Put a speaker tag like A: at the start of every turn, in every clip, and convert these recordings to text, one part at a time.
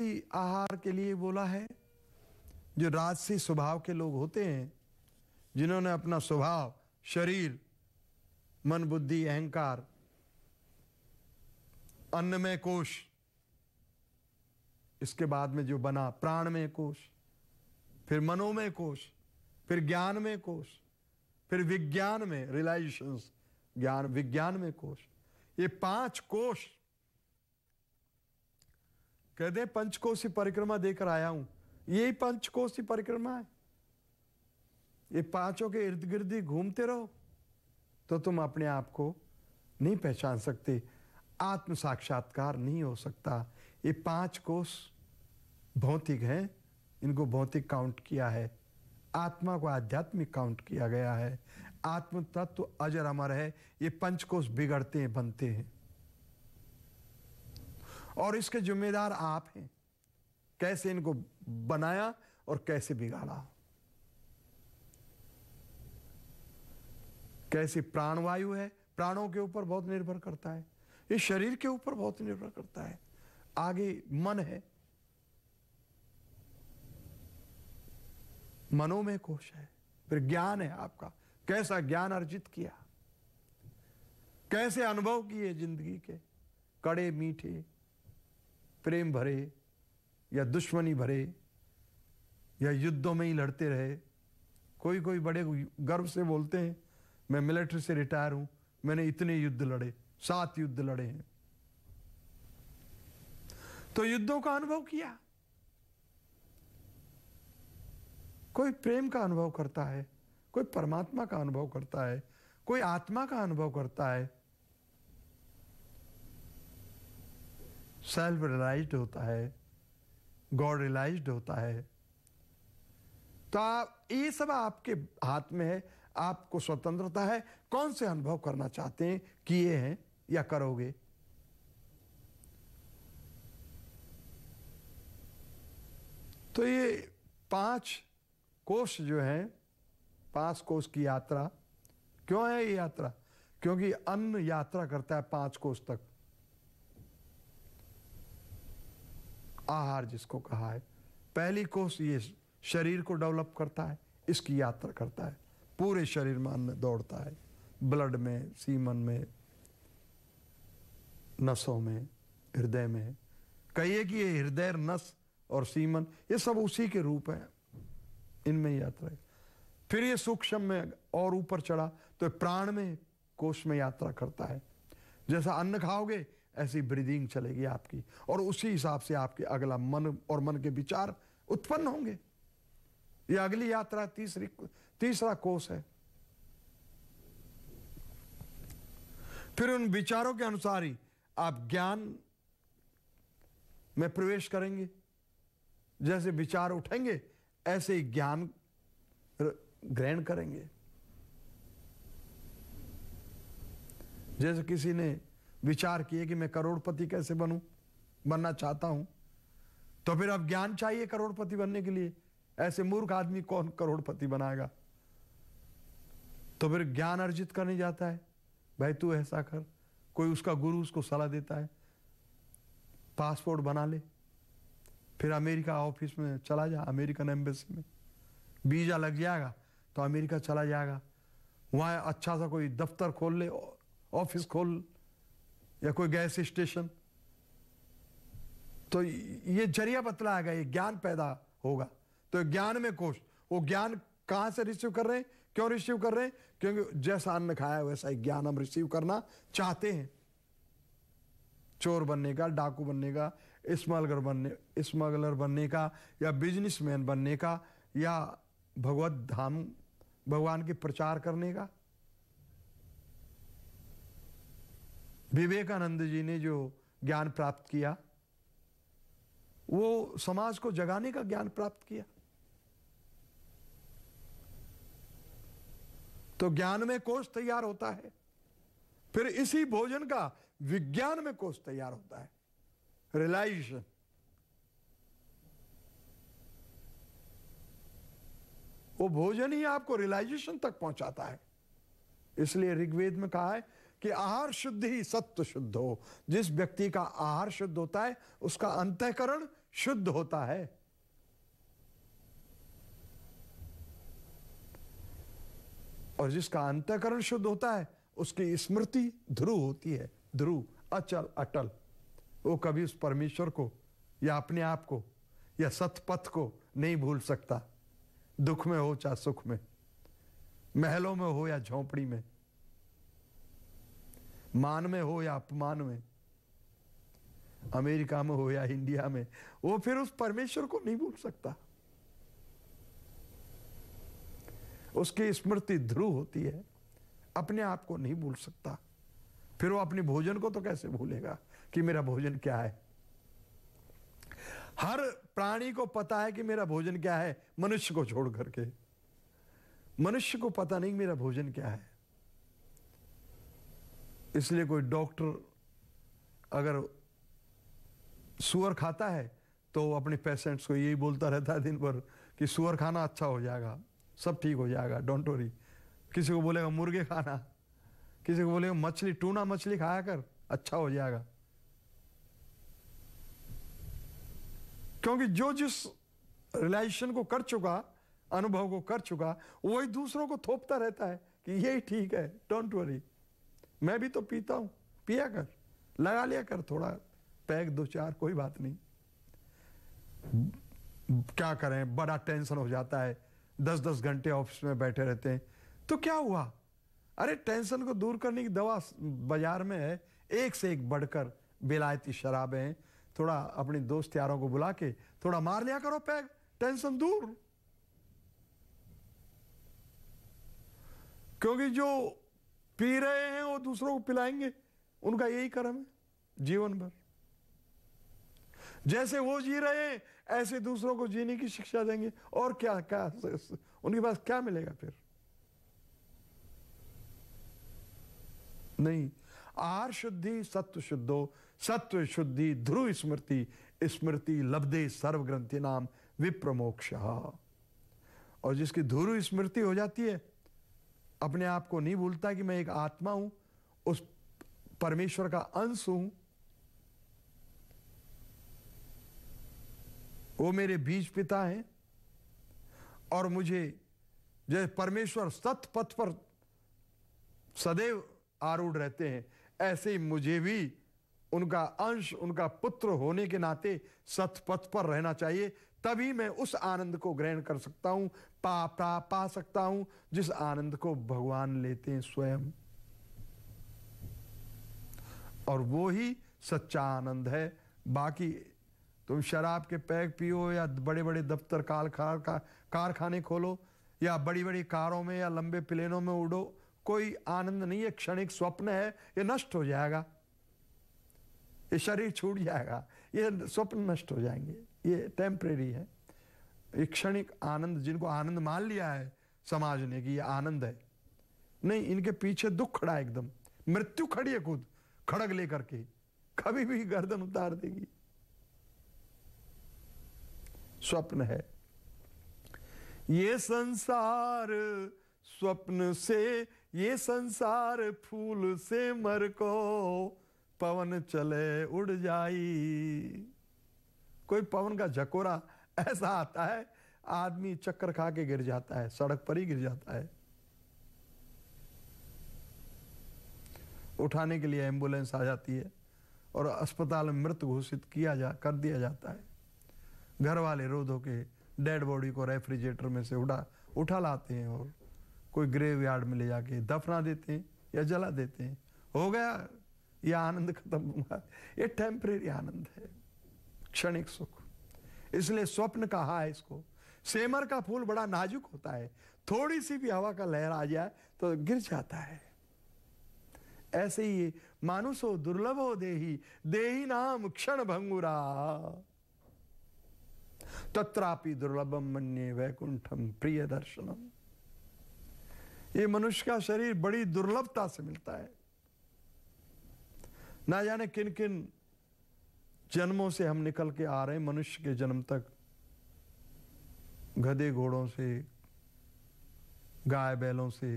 A: आहार के लिए बोला है जो राजसी स्वभाव के लोग होते हैं जिन्होंने अपना स्वभाव शरीर मन बुद्धि अहंकार अन्न में कोश इसके बाद में जो बना प्राण में कोश फिर मनोमय कोश फिर ज्ञान में कोश फिर विज्ञान में रिलाइजेशन ज्ञान विज्ञान में कोश ये पांच कोश कहते पंचकोशी परिक्रमा देकर आया हूं यही पंचकोशी परिक्रमा है ये पांचों के इर्द गिर्द ही घूमते रहो तो तुम अपने आप को नहीं पहचान सकते आत्म साक्षात्कार नहीं हो सकता ये पांच कोष भौतिक हैं इनको भौतिक काउंट किया है आत्मा को आध्यात्मिक काउंट किया गया है आत्म तत्व अजर अमर है ये पंच कोष बिगड़ते हैं बनते हैं और इसके जिम्मेदार आप हैं कैसे इनको बनाया और कैसे बिगाड़ा कैसी प्राणवायु है प्राणों के ऊपर बहुत निर्भर करता है ये शरीर के ऊपर बहुत निर्भर करता है आगे मन है मनो में कोश है फिर ज्ञान है आपका कैसा ज्ञान अर्जित किया कैसे अनुभव किए जिंदगी के कड़े मीठे प्रेम भरे या दुश्मनी भरे या युद्धों में ही लड़ते रहे कोई कोई बड़े गर्व से बोलते हैं मैं मिलिट्री से रिटायर हूं मैंने इतने युद्ध लड़े सात युद्ध लड़े हैं तो युद्धों का अनुभव किया कोई प्रेम का अनुभव करता है कोई परमात्मा का अनुभव करता है कोई आत्मा का अनुभव करता है सेल्फ रियलाइज होता है गॉड रियलाइज होता है तो आप ये सब आपके हाथ में है आपको स्वतंत्रता है कौन से अनुभव करना चाहते हैं किए हैं या करोगे तो ये पांच कोष जो है पांच कोष की यात्रा क्यों है ये यात्रा क्योंकि अन्न यात्रा करता है पांच कोष तक आहार जिसको कहा है पहली कोष ये शरीर को डेवलप करता है इसकी यात्रा करता है पूरे शरीर में अन्न दौड़ता है ब्लड में सीमन में नसों में हृदय में कहिए कि ये हृदय नस और सीमन ये सब उसी के रूप है इनमें यात्रा है फिर ये सूक्ष्म में और ऊपर चढ़ा तो प्राण में कोष में यात्रा करता है जैसा अन्न खाओगे ऐसी ब्रीदिंग चलेगी आपकी और उसी हिसाब से आपके अगला मन और मन के विचार उत्पन्न होंगे ये अगली यात्रा तीसरी तीसरा कोष है फिर उन विचारों के अनुसार ही आप ज्ञान में प्रवेश करेंगे जैसे विचार उठेंगे ऐसे ही ज्ञान ग्रहण करेंगे जैसे किसी ने विचार किए कि मैं करोड़पति कैसे बनूं बनना चाहता हूं तो फिर अब ज्ञान चाहिए करोड़पति बनने के लिए ऐसे मूर्ख आदमी कौन करोड़पति बनाएगा तो फिर ज्ञान अर्जित करने जाता है भाई तू ऐसा कर कोई उसका गुरु उसको सलाह देता है पासपोर्ट बना ले फिर अमेरिका ऑफिस में चला जा अमेरिकन एम्बेसी में वीज़ा लग जाएगा तो अमेरिका चला जाएगा वहाँ अच्छा सा कोई दफ्तर खोल ले ऑफिस खोल या कोई गैस स्टेशन तो ये जरिया बतला आएगा ये ज्ञान पैदा होगा तो ज्ञान में कोष वो ज्ञान कहाँ से रिसीव कर रहे हैं क्यों रिसीव कर रहे हैं क्योंकि जैसा अन्न खाया वैसा ही ज्ञान हम रिसीव करना चाहते हैं चोर बनने का डाकू बनने का स्मगलर बनने स्मगलर बनने का या बिजनेसमैन बनने का या भगवत धाम भगवान के प्रचार करने का विवेकानंद जी ने जो ज्ञान प्राप्त किया वो समाज को जगाने का ज्ञान प्राप्त किया तो ज्ञान में कोष तैयार होता है फिर इसी भोजन का विज्ञान में कोष तैयार होता है रिलाइजेशन वो भोजन ही आपको रिलाइजेशन तक पहुंचाता है इसलिए ऋग्वेद में कहा है कि आहार शुद्ध ही सत्व शुद्ध हो जिस व्यक्ति का आहार शुद्ध होता है उसका अंतकरण शुद्ध होता है और जिसका अंतकरण शुद्ध होता है उसकी स्मृति ध्रुव होती है ध्रुव अचल अटल वो कभी उस परमेश्वर को या अपने आप को या सतपथ को नहीं भूल सकता दुख में हो चाहे सुख में महलों में हो या झोंपड़ी में मान में हो या अपमान में अमेरिका में हो या इंडिया में वो फिर उस परमेश्वर को नहीं भूल सकता उसकी स्मृति ध्रुव होती है अपने आप को नहीं भूल सकता फिर वो अपने भोजन को तो कैसे भूलेगा कि मेरा भोजन क्या है हर प्राणी को पता है कि मेरा भोजन क्या है मनुष्य को छोड़ करके मनुष्य को पता नहीं मेरा भोजन क्या है इसलिए कोई डॉक्टर अगर सुअर खाता है तो अपने पेशेंट्स को यही बोलता रहता है दिन भर कि सुअर खाना अच्छा हो जाएगा सब ठीक हो जाएगा डोंट वरी किसी को बोलेगा मुर्गे खाना किसी को बोलेगा मछली टूना मछली खाया कर अच्छा हो जाएगा क्योंकि जो जिस रिलेशन को कर चुका अनुभव को कर चुका वही दूसरों को थोपता रहता है कि यही ठीक है डोंट वरी मैं भी तो पीता हूं पिया कर लगा लिया कर थोड़ा पैग दो चार कोई बात नहीं क्या करें बड़ा टेंशन हो जाता है दस दस घंटे ऑफिस में बैठे रहते हैं तो क्या हुआ अरे टेंशन को दूर करने की दवा बाजार में है एक से एक बढ़कर बेलायती शराबें हैं थोड़ा अपने दोस्त यारों को बुला के थोड़ा मार लिया करो पैग टेंशन दूर क्योंकि जो पी रहे हैं और दूसरों को पिलाएंगे उनका यही कर्म है जीवन भर जैसे वो जी रहे हैं ऐसे दूसरों को जीने की शिक्षा देंगे और क्या क्या उनके पास क्या मिलेगा फिर नहीं आर शुद्धि सत्व शुद्धो सत्व शुद्धि ध्रुव स्मृति स्मृति लब्धे सर्वग्रंथि नाम विप्रमोक्ष और जिसकी ध्रुव स्मृति हो जाती है अपने आप को नहीं भूलता कि मैं एक आत्मा हूं उस परमेश्वर का अंश हूं वो मेरे बीज पिता हैं और मुझे जैसे परमेश्वर सत पथ पर सदैव आरूढ़ रहते हैं ऐसे ही मुझे भी उनका अंश उनका पुत्र होने के नाते सत पथ पर रहना चाहिए तभी मैं उस आनंद को ग्रहण कर सकता हूं पा पा पा सकता हूं जिस आनंद को भगवान लेते हैं स्वयं और वो ही सच्चा आनंद है बाकी तुम शराब के पैक पियो या बड़े बड़े दफ्तर का कारखाने खोलो या बड़ी बड़ी कारों में या लंबे प्लेनों में उड़ो कोई आनंद नहीं है क्षणिक स्वप्न है ये नष्ट हो जाएगा ये शरीर छूट जाएगा ये स्वप्न नष्ट हो जाएंगे ये टेम्परेरी है ये क्षणिक आनंद जिनको आनंद मान लिया है समाज ने कि ये आनंद है नहीं इनके पीछे दुख खड़ा एकदम मृत्यु खड़ी है खुद खड़ग लेकर के कभी भी गर्दन उतार देगी स्वप्न है ये संसार स्वप्न से ये संसार फूल से मर को पवन चले उड़ जाई कोई पवन का झकोरा ऐसा आता है आदमी चक्कर खा के गिर जाता है सड़क पर ही गिर जाता है उठाने के लिए एम्बुलेंस आ जाती है और अस्पताल में मृत घोषित किया जा कर दिया जाता है घर वाले रो धो के डेड बॉडी को रेफ्रिजरेटर में से उठा उठा लाते हैं और कोई ग्रेव यार्ड में ले जाके दफना देते हैं या जला देते हैं हो गया यह आनंद खत्म हुआ ये टेम्परेरी आनंद है क्षणिक सुख इसलिए स्वप्न कहा है इसको सेमर का फूल बड़ा नाजुक होता है थोड़ी सी भी हवा का लहर आ जाए तो गिर जाता है ऐसे ही मानुषो हो देही देही नाम क्षण भंगुरा तत्रापि दुर्लभम मन वैकुंठम प्रिय दर्शनम ये मनुष्य का शरीर बड़ी दुर्लभता से मिलता है ना जाने किन किन जन्मों से हम निकल के आ रहे हैं मनुष्य के जन्म तक गधे घोड़ों से गाय बैलों से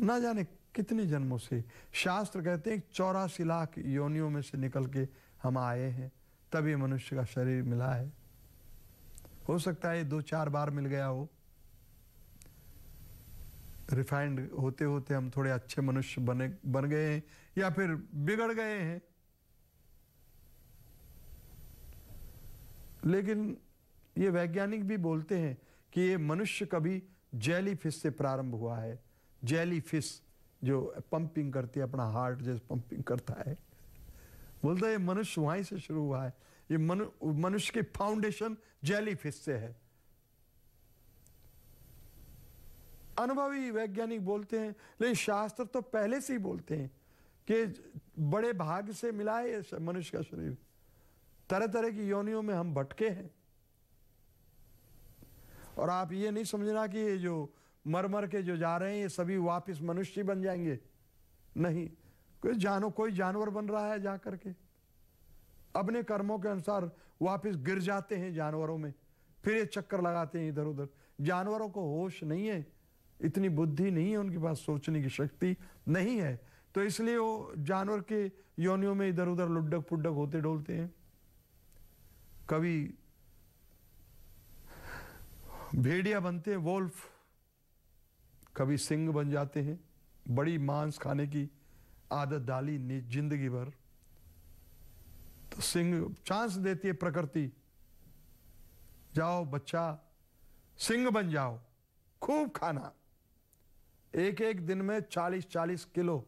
A: ना जाने कितने जन्मों से शास्त्र कहते हैं चौरासी लाख योनियों में से निकल के हम आए हैं तभी मनुष्य का शरीर मिला है हो सकता है दो चार बार मिल गया हो रिफाइंड होते होते हम थोड़े अच्छे मनुष्य बने बन गए हैं या फिर बिगड़ गए हैं लेकिन ये वैज्ञानिक भी बोलते हैं कि ये मनुष्य कभी जेली फिश से प्रारंभ हुआ है जेली फिश जो पंपिंग करती है अपना हार्ट जैसे पंपिंग करता है बोलता है ये मनुष्य वहीं से शुरू हुआ है ये मनुष्य की फाउंडेशन जेली फिश से है अनुभवी वैज्ञानिक बोलते हैं लेकिन शास्त्र तो पहले से ही बोलते हैं कि बड़े भाग से मिला है मनुष्य का शरीर तरह तरह की योनियों में हम भटके हैं और आप ये नहीं समझना कि ये जो मरमर के जो जा रहे हैं ये सभी वापस मनुष्य बन जाएंगे नहीं कोई जानो कोई जानवर बन रहा है जा करके अपने कर्मों के अनुसार वापस गिर जाते हैं जानवरों में फिर ये चक्कर लगाते हैं इधर उधर जानवरों को होश नहीं है इतनी बुद्धि नहीं है उनके पास सोचने की शक्ति नहीं है तो इसलिए वो जानवर के योनियों में इधर उधर लुड्डक पुड्डक होते डोलते हैं कभी भेड़िया बनते हैं वोल्फ कभी सिंह बन जाते हैं बड़ी मांस खाने की आदत डाली जिंदगी भर तो सिंह चांस देती है प्रकृति जाओ बच्चा सिंह बन जाओ खूब खाना एक एक दिन में 40-40 किलो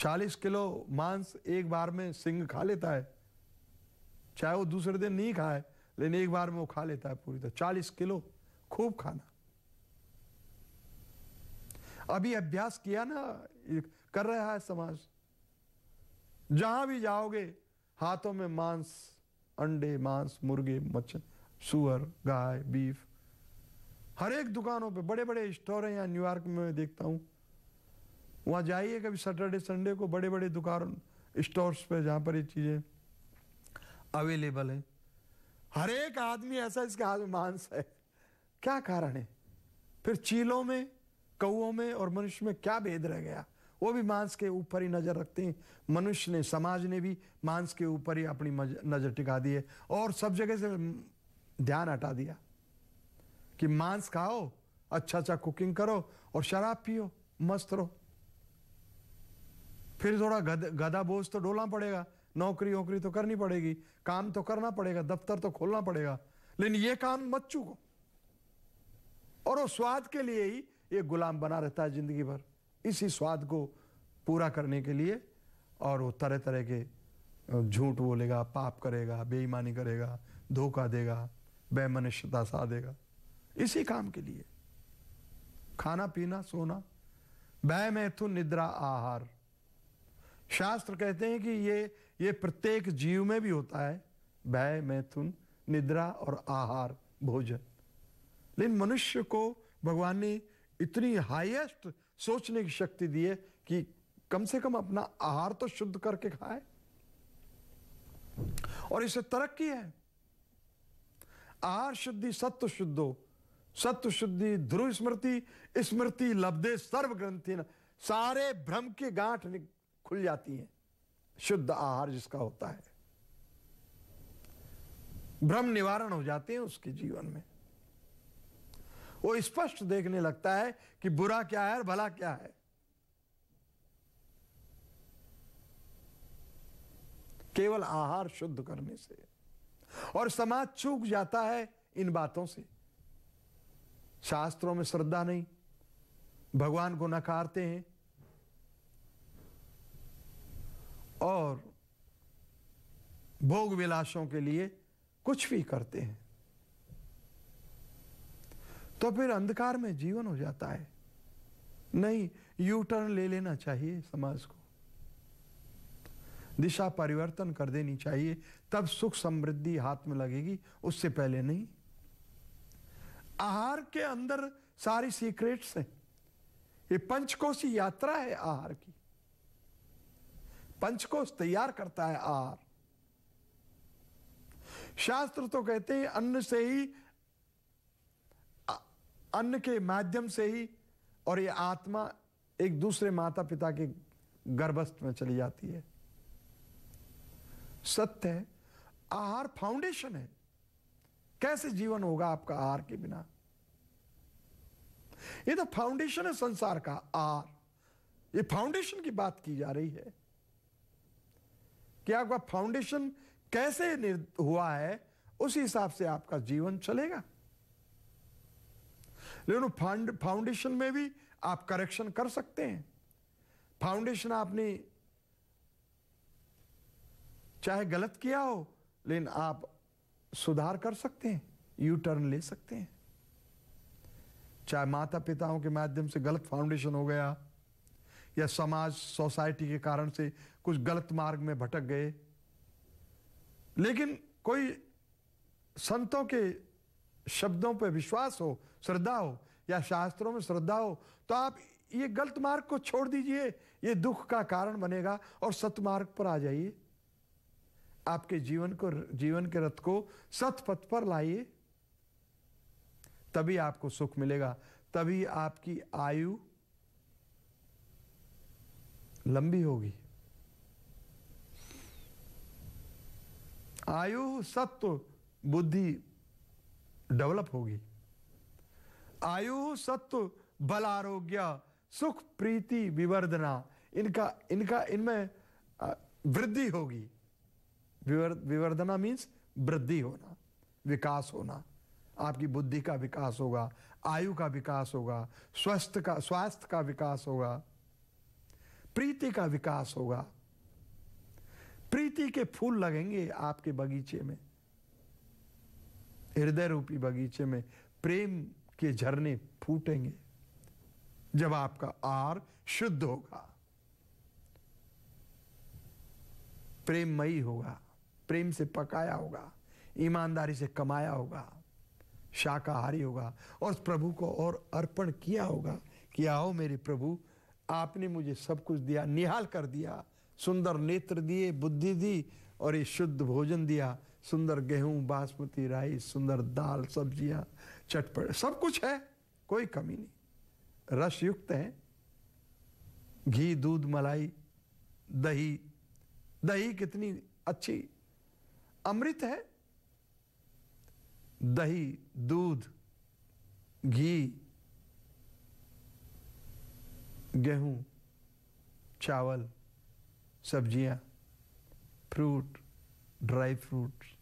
A: 40 किलो मांस एक बार में सिंह खा लेता है चाहे वो दूसरे दिन नहीं खाए लेकिन एक बार में वो खा लेता है पूरी तरह चालीस किलो खूब खाना अभी अभ्यास किया ना कर रहा है समाज जहां भी जाओगे हाथों में मांस अंडे मांस मुर्गे मच्छर सुअर गाय बीफ हर एक दुकानों पे बड़े बड़े स्टोर हैं यहाँ न्यूयॉर्क में देखता हूँ वहाँ जाइए कभी सैटरडे संडे को बड़े बड़े दुकान स्टोर्स पे जहाँ पर ये चीज़ें अवेलेबल हैं हर एक आदमी ऐसा इसके हाथ में मांस है क्या कारण है फिर चीलों में कौओं में और मनुष्य में क्या भेद रह गया वो भी मांस के ऊपर ही नज़र रखते हैं मनुष्य ने समाज ने भी मांस के ऊपर ही अपनी नज़र टिका दी है और सब जगह से ध्यान हटा दिया कि मांस खाओ अच्छा अच्छा कुकिंग करो और शराब पियो मस्त रहो फिर थोड़ा गद, गदा बोझ तो डोलना पड़ेगा नौकरी वोकरी तो करनी पड़ेगी काम तो करना पड़ेगा दफ्तर तो खोलना पड़ेगा लेकिन ये काम मत चूको और वो स्वाद के लिए ही ये गुलाम बना रहता है जिंदगी भर इसी स्वाद को पूरा करने के लिए और वो तरह तरह के झूठ बोलेगा पाप करेगा बेईमानी करेगा धोखा देगा बेमनिष्यता सा देगा इसी काम के लिए खाना पीना सोना भय मैथुन निद्रा आहार शास्त्र कहते हैं कि ये ये प्रत्येक जीव में भी होता है भय मैथुन निद्रा और आहार भोजन लेकिन मनुष्य को भगवान ने इतनी हाईएस्ट सोचने की शक्ति दी है कि कम से कम अपना आहार तो शुद्ध करके खाए और इसे तरक्की है आहार शुद्धि सत्व शुद्ध हो सत्य शुद्धि ध्रुव स्मृति स्मृति लब्धे सर्व ग्रंथि सारे भ्रम के गांठ खुल जाती हैं शुद्ध आहार जिसका होता है भ्रम निवारण हो जाते हैं उसके जीवन में वो स्पष्ट देखने लगता है कि बुरा क्या है और भला क्या है केवल आहार शुद्ध करने से और समाज चूक जाता है इन बातों से शास्त्रों में श्रद्धा नहीं भगवान को नकारते हैं और भोग विलासों के लिए कुछ भी करते हैं तो फिर अंधकार में जीवन हो जाता है नहीं यू टर्न ले लेना चाहिए समाज को दिशा परिवर्तन कर देनी चाहिए तब सुख समृद्धि हाथ में लगेगी उससे पहले नहीं आहार के अंदर सारी सीक्रेट्स हैं ये पंचकोशी यात्रा है आहार की पंचकोश तैयार करता है आहार शास्त्र तो कहते हैं अन्न से ही अन्न के माध्यम से ही और ये आत्मा एक दूसरे माता पिता के गर्भस्थ में चली जाती है सत्य है आहार फाउंडेशन है कैसे जीवन होगा आपका आर के बिना ये तो फाउंडेशन है संसार का आर ये फाउंडेशन की बात की जा रही है कि आपका फाउंडेशन कैसे हुआ है उस हिसाब से आपका जीवन चलेगा लेकिन फाउंड फाउंडेशन में भी आप करेक्शन कर सकते हैं फाउंडेशन आपने चाहे गलत किया हो लेकिन आप सुधार कर सकते हैं यू टर्न ले सकते हैं चाहे माता पिताओं के माध्यम से गलत फाउंडेशन हो गया या समाज सोसाइटी के कारण से कुछ गलत मार्ग में भटक गए लेकिन कोई संतों के शब्दों पर विश्वास हो श्रद्धा हो या शास्त्रों में श्रद्धा हो तो आप ये गलत मार्ग को छोड़ दीजिए ये दुख का कारण बनेगा और सतमार्ग पर आ जाइए आपके जीवन को जीवन के रथ को सतपथ पर लाइए तभी आपको सुख मिलेगा तभी आपकी आयु लंबी होगी आयु सत्व बुद्धि डेवलप होगी आयु सत्व बल आरोग्य सुख प्रीति विवर्धना इनका इनका इनमें वृद्धि होगी विवर्धना मीन्स वृद्धि होना विकास होना आपकी बुद्धि का विकास होगा आयु का विकास होगा स्वस्थ का स्वास्थ्य का विकास होगा प्रीति का विकास होगा प्रीति के फूल लगेंगे आपके बगीचे में हृदय रूपी बगीचे में प्रेम के झरने फूटेंगे जब आपका आर शुद्ध होगा प्रेमयी होगा प्रेम से पकाया होगा ईमानदारी से कमाया होगा शाकाहारी होगा और प्रभु को और अर्पण किया होगा कि आओ मेरे प्रभु आपने मुझे सब कुछ दिया निहाल कर दिया सुंदर नेत्र दिए बुद्धि दी और ये शुद्ध भोजन दिया सुंदर गेहूं बासमती राइस सुंदर दाल सब्जियां चटपट सब कुछ है कोई कमी नहीं रस युक्त है घी दूध मलाई दही दही कितनी अच्छी अमृत है दही दूध घी गेहूं चावल सब्जियां फ्रूट ड्राई फ्रूट्स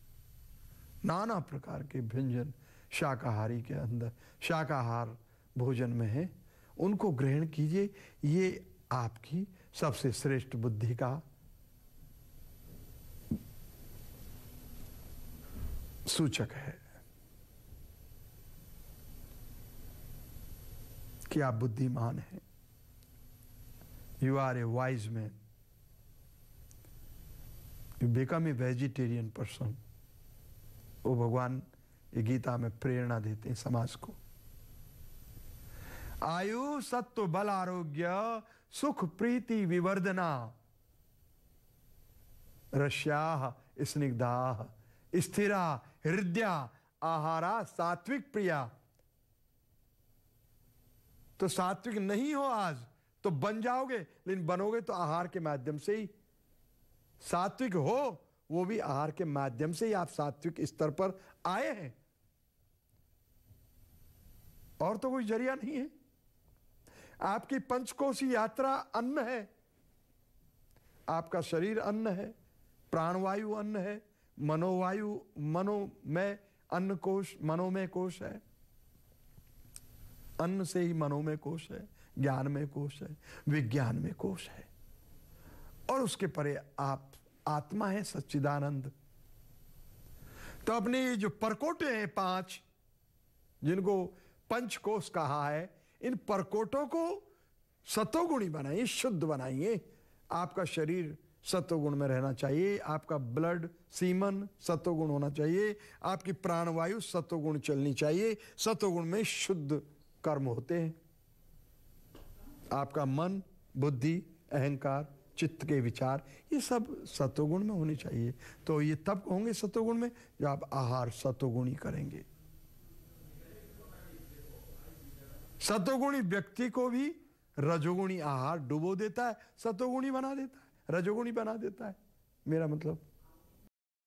A: नाना प्रकार के व्यंजन शाकाहारी के अंदर शाकाहार भोजन में है उनको ग्रहण कीजिए ये आपकी सबसे श्रेष्ठ बुद्धि का सूचक है कि आप बुद्धिमान हैं you are a wise man you become a vegetarian person वो भगवान ये गीता में प्रेरणा देते हैं समाज को आयु सत्व बल आरोग्य सुख प्रीति विवर्धना रश्या स्निग्धा स्थिरा हृदया आहारा सात्विक प्रिया तो सात्विक नहीं हो आज तो बन जाओगे लेकिन बनोगे तो आहार के माध्यम से ही सात्विक हो वो भी आहार के माध्यम से ही आप सात्विक स्तर पर आए हैं और तो कोई जरिया नहीं है आपकी पंचकोशी यात्रा अन्न है आपका शरीर अन्न है प्राणवायु अन्न है मनोवायु मनोमय अन्न कोश मनोमय कोश है अन्न से ही मनो में कोश है ज्ञान में कोश है विज्ञान में कोश है और उसके परे आप आत्मा है सच्चिदानंद तो अपने ये जो परकोटे हैं पांच जिनको पंच कोश कहा है इन परकोटों को सतोगुणी बनाइए शुद्ध बनाइए आपका शरीर सत्वगुण में रहना चाहिए आपका ब्लड सीमन सत्वगुण होना चाहिए आपकी प्राणवायु सत्वगुण चलनी चाहिए सत्वगुण में शुद्ध कर्म होते हैं आपका मन बुद्धि अहंकार चित्त के विचार ये सब सत्वगुण में होने चाहिए तो ये तब होंगे सत्वगुण में जो आप आहार सत्वगुण ही करेंगे सत्वगुणी व्यक्ति को भी रजोगुणी आहार डुबो देता है सत्वगुणी बना देता है रजोगुणी बना देता है मेरा मतलब